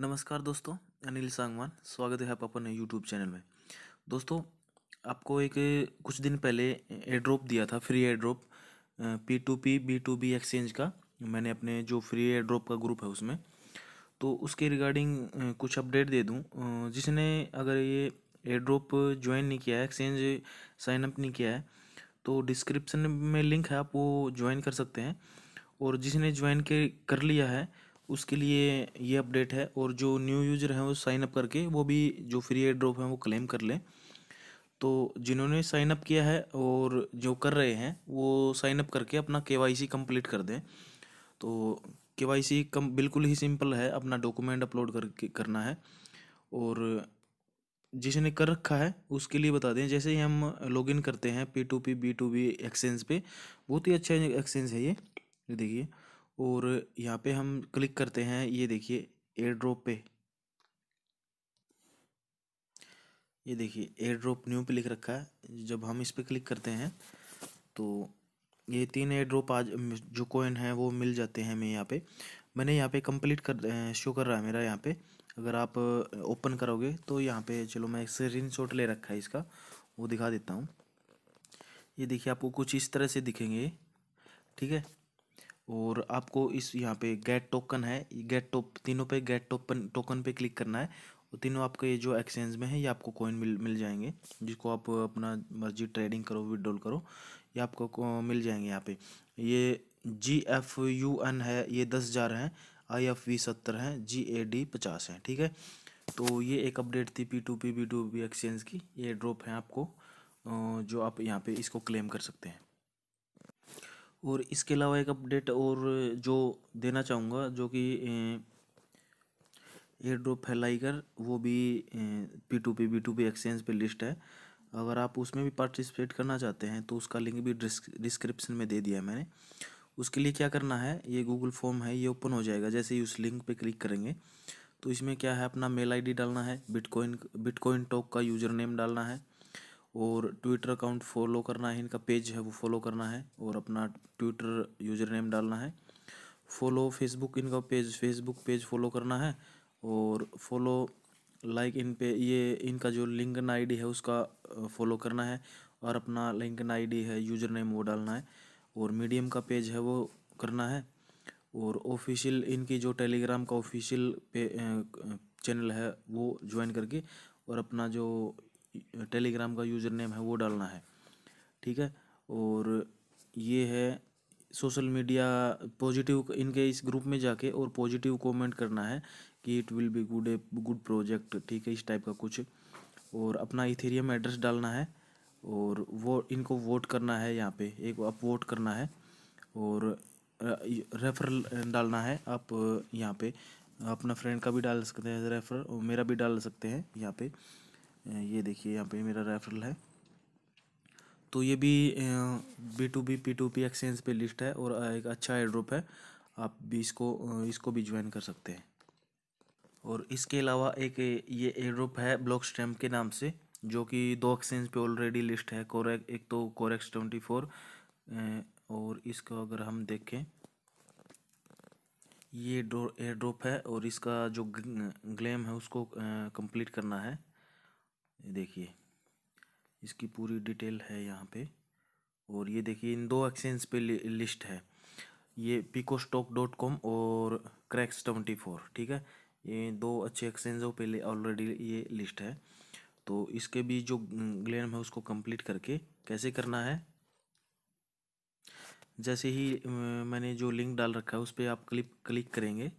नमस्कार दोस्तों अनिल सांगवान स्वागत है आप अपने यूट्यूब चैनल में दोस्तों आपको एक कुछ दिन पहले एड्रॉप दिया था free airdrop P to P B to B exchange का मैंने अपने जो फ्री एड्रॉप का ग्रुप है उसमें तो उसके रिगार्डिंग कुछ अपडेट दे दूँ जिसने अगर ये एड्रॉप ज्वाइन नहीं किया है एक्सचेंज साइनअप नहीं किया है तो डिस्क्रिप्सन में लिंक है आप वो ज्वाइन कर सकते हैं और जिसने ज्वाइन के कर लिया है उसके लिए ये अपडेट है और जो न्यू यूजर हैं वो साइन अप करके वो भी जो फ्री एयर ड्रॉप है वो क्लेम कर लें तो जिन्होंने साइन अप किया है और जो कर रहे हैं वो साइन अप करके अपना के वाई सी कम्प्लीट कर दें तो के वाई सी कम बिल्कुल ही सिंपल है अपना डॉक्यूमेंट अपलोड करके करना है और जिसने कर रखा है उसके लिए बता दें जैसे ही हम लॉगिन करते हैं P to P B to B exchange पे बहुत ही अच्छा एक्सचेंज है ये देखिए और यहाँ पे हम क्लिक करते हैं ये देखिए एयर ड्रॉप पे ये देखिए एयर ड्रॉप न्यू पे लिख रखा है जब हम इस पर क्लिक करते हैं तो ये तीन एयर ड्रॉप आज जो कोइन है वो मिल जाते हैं हमें यहाँ पे मैंने यहाँ पे कंप्लीट कर शो कर रहा है मेरा यहाँ पे अगर आप ओपन करोगे तो यहाँ पे चलो मैं एक स्क्रीन शॉट ले रखा है इसका वो दिखा देता हूँ ये देखिए आपको कुछ इस तरह से दिखेंगे ठीक है और आपको इस यहाँ पे गेट टोकन है गेट टोप तीनों पे गेट टोकन टोकन पे क्लिक करना है और तीनों आपके ये जो एक्सचेंज में है ये आपको कॉइन मिल मिल जाएंगे जिसको आप अपना मर्जी ट्रेडिंग करो विड्रॉल करो ये आपको मिल जाएंगे यहाँ पे ये जी एफ यू एन है ये दस हज़ार हैं आई एफ वी सत्तर हैं जी ए डी पचास हैं ठीक है तो ये एक अपडेट थी P to P B to B exchange की ये ड्रॉप है आपको जो आप यहाँ पे इसको क्लेम कर सकते हैं और इसके अलावा एक अपडेट और जो देना चाहूँगा जो कि एयर ड्रॉप कर वो भी P to P B to P exchange पे लिस्ट है अगर आप उसमें भी पार्टिसिपेट करना चाहते हैं तो उसका लिंक भी डिस्क्रिप्शन में दे दिया है मैंने उसके लिए क्या करना है ये गूगल फॉर्म है ये ओपन हो जाएगा जैसे ही उस लिंक पे क्लिक करेंगे तो इसमें क्या है अपना मेल आईडी डालना है बिटकॉइन बिटकॉइन टॉक का यूज़र नेम डालना है और ट्विटर अकाउंट फॉलो करना है इनका पेज है वो फॉलो करना है और अपना ट्विटर यूजर नेम डालना है फॉलो फेसबुक इनका पेज फेसबुक पेज फॉलो करना है और फॉलो लाइक इन पे ये इनका जो लिंकन आईडी है उसका फॉलो करना है और अपना लिंकन आईडी है यूजर नेम वो डालना है और मीडियम का पेज है वो करना है और ऑफिशियल इनकी जो टेलीग्राम का ऑफिशियल पे चैनल है वो ज्वाइन करके और अपना जो टेलीग्राम का यूज़र नेम है वो डालना है ठीक है और ये है सोशल मीडिया पॉजिटिव इनके इस ग्रुप में जाके और पॉजिटिव कमेंट करना है कि it will be good a good project ठीक है इस टाइप का कुछ और अपना इथेरियम एड्रेस डालना है और वो इनको वोट करना है यहाँ पे एक आप वोट करना है और रेफर डालना है आप यहाँ पे अपना फ्रेंड का भी डाल सकते हैं रेफर और मेरा भी डाल सकते हैं यहाँ पे ये देखिए यहाँ पे मेरा रेफरल है तो ये भी B to B P to P exchange पे लिस्ट है और एक अच्छा एड्रोप है आप भी इसको इसको भी ज्वाइन कर सकते हैं और इसके अलावा एक ये एड्रोप है ब्लॉक स्टैम्प के नाम से जो कि दो एक्सचेंज पे ऑलरेडी लिस्ट है कोरेक एक तो कोरेक्स ट्वेंटी फोर और इसको अगर हम देखें ये एड्रोप है और इसका जो ग्लेम है उसको कंप्लीट करना है देखिए इसकी पूरी डिटेल है यहाँ पे और ये देखिए इन दो एक्सचेंज पे लिस्ट है ये पिको स्टॉक डॉट कॉम और क्रैक्स ट्वेंटी फोर ठीक है ये दो अच्छे एक्सचेंजों पे ऑलरेडी ये लिस्ट है तो इसके भी जो ग्लेम है उसको कंप्लीट करके कैसे करना है जैसे ही मैंने जो लिंक डाल रखा है उस पर आप क्लिक क्लिक करेंगे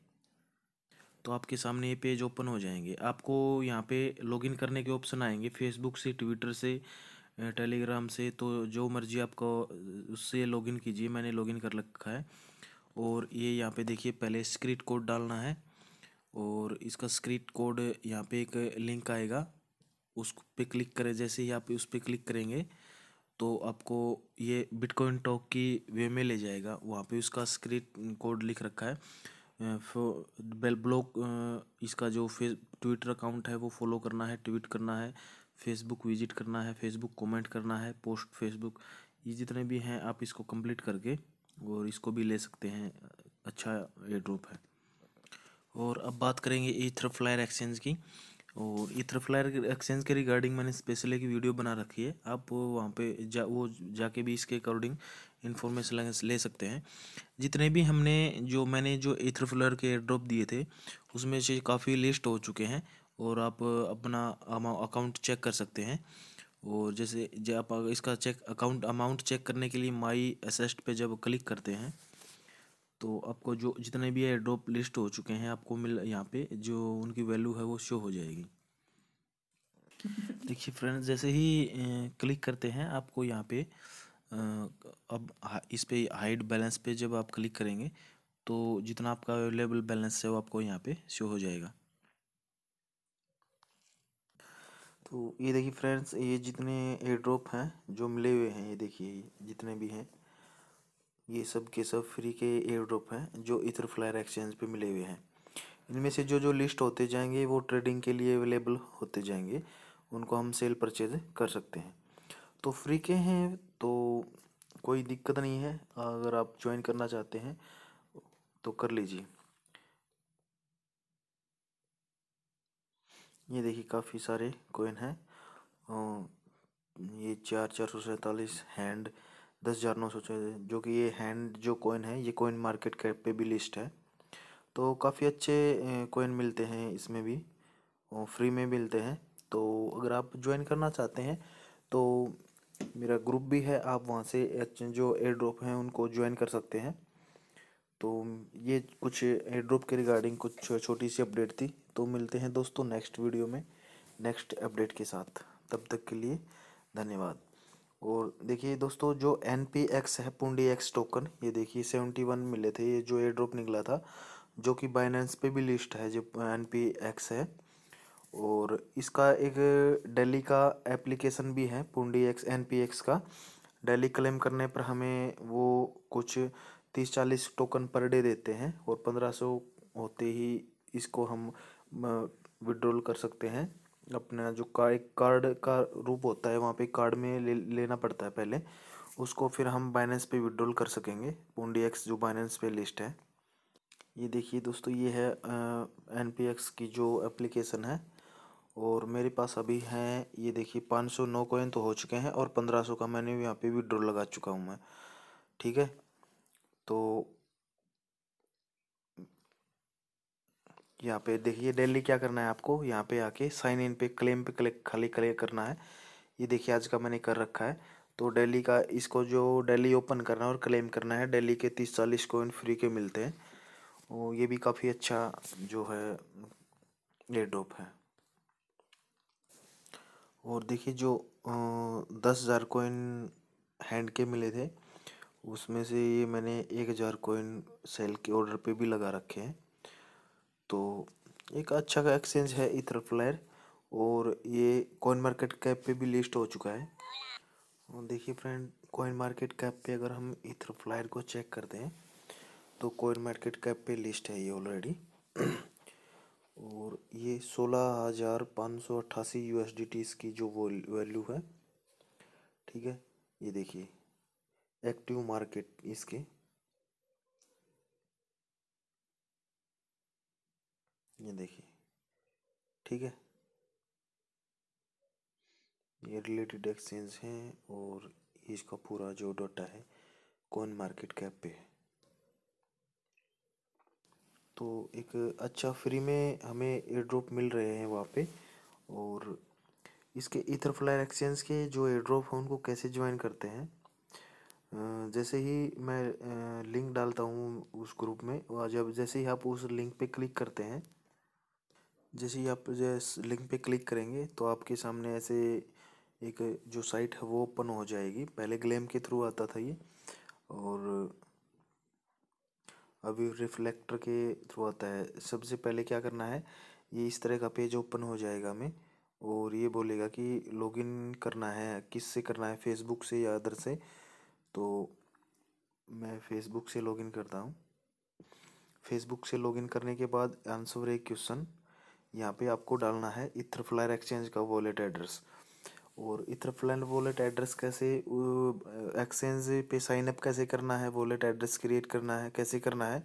तो आपके सामने ये पेज ओपन हो जाएंगे आपको यहाँ पे लॉगिन करने के ऑप्शन आएंगे फेसबुक से ट्विटर से टेलीग्राम से तो जो मर्जी आपको उससे लॉगिन कीजिए मैंने लॉगिन कर रखा है और ये यहाँ पे देखिए पहले स्क्रिप्ट कोड डालना है और इसका स्क्रिप्ट कोड यहाँ पे एक लिंक आएगा उस पर क्लिक करें जैसे ही आप उस पर क्लिक करेंगे तो आपको ये बिटकॉइन टॉक की वे में ले जाएगा वहाँ पे उसका स्क्रिप्ट कोड लिख रखा है बेल ब्लॉक इसका जो फेस ट्विटर अकाउंट है वो फॉलो करना है ट्वीट करना है फेसबुक विजिट करना है फेसबुक कमेंट करना है पोस्ट फेसबुक ये जितने भी हैं आप इसको कंप्लीट करके और इसको भी ले सकते हैं अच्छा एयर ड्रॉप है और अब बात करेंगे ई फ्लायर एक्सचेंज की और इथर फ्लायर एक्सचेंज के रिगार्डिंग मैंने स्पेशल एक वीडियो बना रखी है आप वहाँ पे जा वो जाके भी इसके अकॉर्डिंग इन्फॉर्मेशन ले सकते हैं जितने भी हमने जो मैंने जो इथर फ्लायर के ड्रॉप दिए थे उसमें से काफ़ी लिस्ट हो चुके हैं और आप अपना अकाउंट चेक कर सकते हैं और जैसे जब आप इसका चेक अकाउंट अमाउंट चेक करने के लिए माई असेस्ट पे जब क्लिक करते हैं तो आपको जो जितने भी ड्रॉप लिस्ट हो चुके हैं आपको मिल यहाँ पे जो उनकी वैल्यू है वो शो हो जाएगी देखिए फ्रेंड्स जैसे ही क्लिक करते हैं आपको यहाँ पे अब इस पे हाइट बैलेंस पे जब आप क्लिक करेंगे तो जितना आपका अवेलेबल बैलेंस है वो आपको यहाँ पे शो हो जाएगा तो ये देखिए फ्रेंड्स ये जितने एयर ड्रॉप हैं जो मिले हुए हैं ये देखिए जितने भी हैं ये सब के सब फ्री के एयर ड्रॉप हैं जो इथर फ्लायर एक्सचेंज पे मिले हुए हैं इनमें से जो जो लिस्ट होते जाएंगे वो ट्रेडिंग के लिए अवेलेबल होते जाएंगे उनको हम सेल परचेज कर सकते हैं तो फ्री के हैं तो कोई दिक्कत नहीं है अगर आप ज्वाइन करना चाहते हैं तो कर लीजिए ये देखिए काफ़ी सारे कोइन हैं ये चार चार सौ सैंतालीस हैंड दस हज़ार नौ सौ जो कि ये हैंड जो कॉइन है ये कॉइन मार्केट कैप पे भी लिस्ट है तो काफ़ी अच्छे कॉइन मिलते हैं इसमें भी और फ्री में मिलते हैं तो अगर आप ज्वाइन करना चाहते हैं तो मेरा ग्रुप भी है आप वहाँ से जो एयर ड्रॉप हैं उनको ज्वाइन कर सकते हैं तो ये कुछ एयर ड्रॉप के रिगार्डिंग कुछ छोटी सी अपडेट थी तो मिलते हैं दोस्तों नेक्स्ट वीडियो में नेक्स्ट अपडेट के साथ तब तक के लिए धन्यवाद और देखिए दोस्तों जो एन पी एक्स है पुंडी एक्स टोकन ये देखिए सेवेंटी वन मिले थे ये जो एयर ड्रॉप निकला था जो कि बाइनेंस पे भी लिस्ट है जो एन पी एक्स है और इसका एक डेली का एप्लीकेशन भी है Pundi X N P X का डेली क्लेम करने पर हमें वो कुछ तीस चालीस टोकन पर डे देते हैं और पंद्रह सौ होते ही इसको हम विड्रॉल कर सकते हैं अपना जो का एक कार्ड का रूप होता है वहाँ पे कार्ड में ले लेना पड़ता है पहले उसको फिर हम बाइनेंस पे विड्रॉल कर सकेंगे पोंडी एक्स जो बाइनेंस पे लिस्ट है ये देखिए दोस्तों ये है एन पी एक्स की जो एप्लीकेशन है और मेरे पास अभी हैं ये देखिए पाँच सौ नौ कोइन तो हो चुके हैं और पंद्रह सौ का मैंने यहाँ पे विड्रॉल लगा चुका हूँ मैं ठीक है तो यहाँ पे देखिए डेली क्या करना है आपको यहाँ पे आके साइन इन पे क्लेम पे क्लिक खाली क्लिक करना है ये देखिए आज का मैंने कर रखा है तो डेली का इसको जो डेली ओपन करना है और क्लेम करना है डेली के तीस चालीस कोइन फ्री के मिलते हैं और ये भी काफ़ी अच्छा जो है ये ड्रॉप है और देखिए जो दस हज़ार कोइन हैंड के मिले थे उसमें से ये मैंने एक हज़ार कोइन सेल के ऑर्डर पे भी लगा रखे हैं तो एक अच्छा का एक्सचेंज है इथर फ्लायर और ये कॉइन मार्केट कैप पे भी लिस्ट हो चुका है और देखिए फ्रेंड कॉइन मार्केट कैप पे अगर हम इथर फ्लायर को चेक करते हैं तो कॉइन मार्केट कैप पे लिस्ट है ये ऑलरेडी और ये सोलह हज़ार पाँच सौ अट्ठासी यू एस डी टी इसकी जो वो वैल्यू है ठीक है ये देखिए एक्टिव मार्केट इसके ये देखिए ठीक है ये रिलेटेड एक्सचेंज हैं और इसका पूरा जो डाटा है कौन मार्केट कैप पे है तो एक अच्छा फ्री में हमें एयर ड्रॉप मिल रहे हैं वहाँ पे और इसके इथर फ्लायर एक्सचेंज के जो एयर ड्रॉप हैं उनको कैसे ज्वाइन करते हैं जैसे ही मैं लिंक डालता हूँ उस ग्रुप में और जब जैसे ही आप उस लिंक पे क्लिक करते हैं जैसे ही आप जैस लिंक पे क्लिक करेंगे तो आपके सामने ऐसे एक जो साइट है वो ओपन हो जाएगी पहले ग्लेम के थ्रू आता था ये और अभी रिफ्लेक्टर के थ्रू आता है सबसे पहले क्या करना है ये इस तरह का पेज ओपन हो जाएगा हमें और ये बोलेगा कि लॉगिन करना है किस से करना है फेसबुक से या अदर से तो मैं फेसबुक से लॉगिन करता हूँ फेसबुक से लॉगिन करने के बाद आंसर एक क्वेश्चन यहाँ पे आपको डालना है इथरफ्लायर एक्सचेंज का वॉलेट एड्रेस और इथरफ्लायर वॉलेट एड्रेस कैसे एक्सचेंज पे साइनअप कैसे करना है वॉलेट एड्रेस क्रिएट करना है कैसे करना है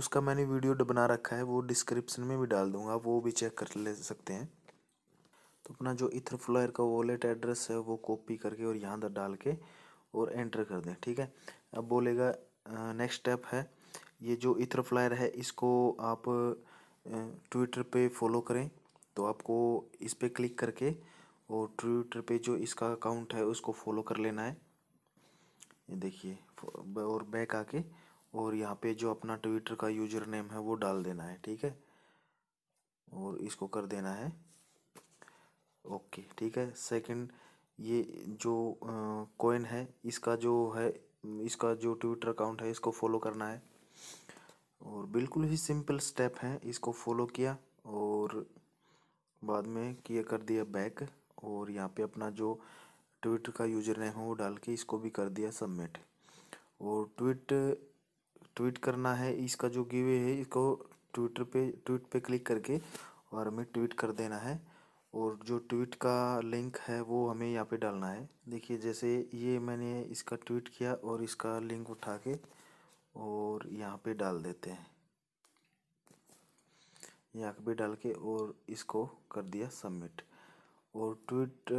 उसका मैंने वीडियो बना रखा है वो डिस्क्रिप्शन में भी डाल दूंगा वो भी चेक कर ले सकते हैं तो अपना जो इथरफ्लायर का वॉलेट एड्रेस है वो कॉपी करके और यहाँ तक डाल के और एंटर कर दें ठीक है अब बोलेगा नेक्स्ट स्टेप है ये जो इथरफ्लायर है इसको आप ट्विटर पे फॉलो करें तो आपको इस पर क्लिक करके और ट्विटर पे जो इसका अकाउंट है उसको फॉलो कर लेना है ये देखिए और बैक आके और यहाँ पे जो अपना ट्विटर का यूजर नेम है वो डाल देना है ठीक है और इसको कर देना है ओके ठीक है सेकंड ये जो कॉइन है इसका जो है इसका जो ट्विटर अकाउंट है इसको फॉलो करना है और बिल्कुल ही सिंपल स्टेप है इसको फॉलो किया और बाद में किया कर दिया बैक और यहाँ पे अपना जो ट्विट का यूजर नेम है वो डाल के इसको भी कर दिया सबमिट और ट्वीट ट्वीट करना है इसका जो गिवे है इसको ट्विटर पे ट्वीट पे क्लिक करके और हमें ट्वीट कर देना है और जो ट्वीट का लिंक है वो हमें यहाँ पे डालना है देखिए जैसे ये मैंने इसका ट्वीट किया और इसका लिंक उठा के और यहाँ पे डाल देते हैं यहाँ पे डाल के और इसको कर दिया सबमिट और ट्वीट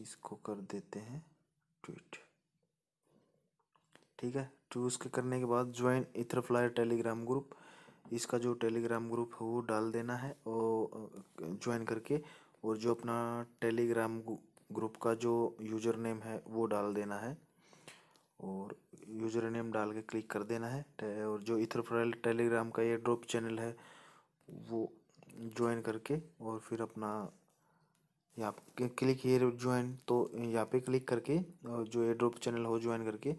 इसको कर देते हैं ट्वीट ठीक है चूज के करने के बाद ज्वाइन इथरफ्लायर टेलीग्राम ग्रुप इसका जो टेलीग्राम ग्रुप है वो डाल देना है और ज्वाइन करके और जो अपना टेलीग्राम ग्रुप का जो यूजर नेम है वो डाल देना है और यूजर नेम डाल के क्लिक कर देना है और जो इथर इथरफ्राइल टेलीग्राम का ये ड्रॉप चैनल है वो ज्वाइन करके और फिर अपना यहाँ पे क्लिक हेयर ज्वाइन तो यहाँ पे क्लिक करके जो एयर ड्रॉप चैनल हो ज्वाइन करके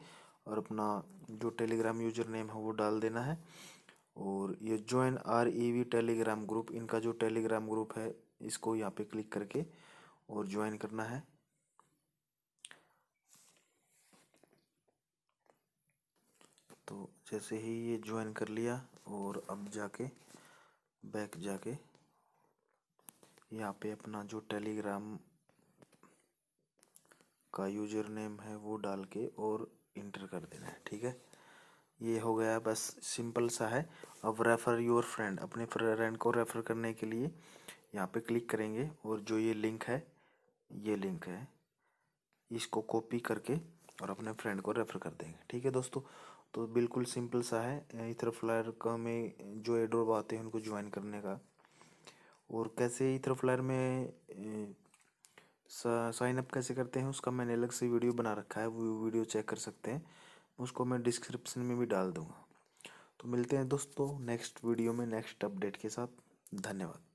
और अपना जो टेलीग्राम यूजर नेम है वो डाल देना है और ये join R E V Telegram group इनका जो टेलीग्राम ग्रुप है इसको यहाँ पे क्लिक करके और ज्वाइन करना है तो जैसे ही ये ज्वाइन कर लिया और अब जाके बैक जाके यहाँ पे अपना जो टेलीग्राम का यूजर नेम है वो डाल के और इंटर कर देना है ठीक है ये हो गया बस सिंपल सा है अब रेफ़र योर फ्रेंड अपने फ्रेंड को रेफ़र करने के लिए यहाँ पे क्लिक करेंगे और जो ये लिंक है ये लिंक है इसको कॉपी करके और अपने फ्रेंड को रेफ़र कर देंगे ठीक है दोस्तों तो बिल्कुल सिंपल सा है इथर फ्लायर का में जो एड्रोब आते हैं उनको ज्वाइन करने का और कैसे इथर फ्लायर में साइन अप कैसे करते हैं उसका मैंने अलग से वीडियो बना रखा है वो वीडियो चेक कर सकते हैं उसको मैं डिस्क्रिप्शन में भी डाल दूँगा तो मिलते हैं दोस्तों नेक्स्ट वीडियो में नेक्स्ट अपडेट के साथ धन्यवाद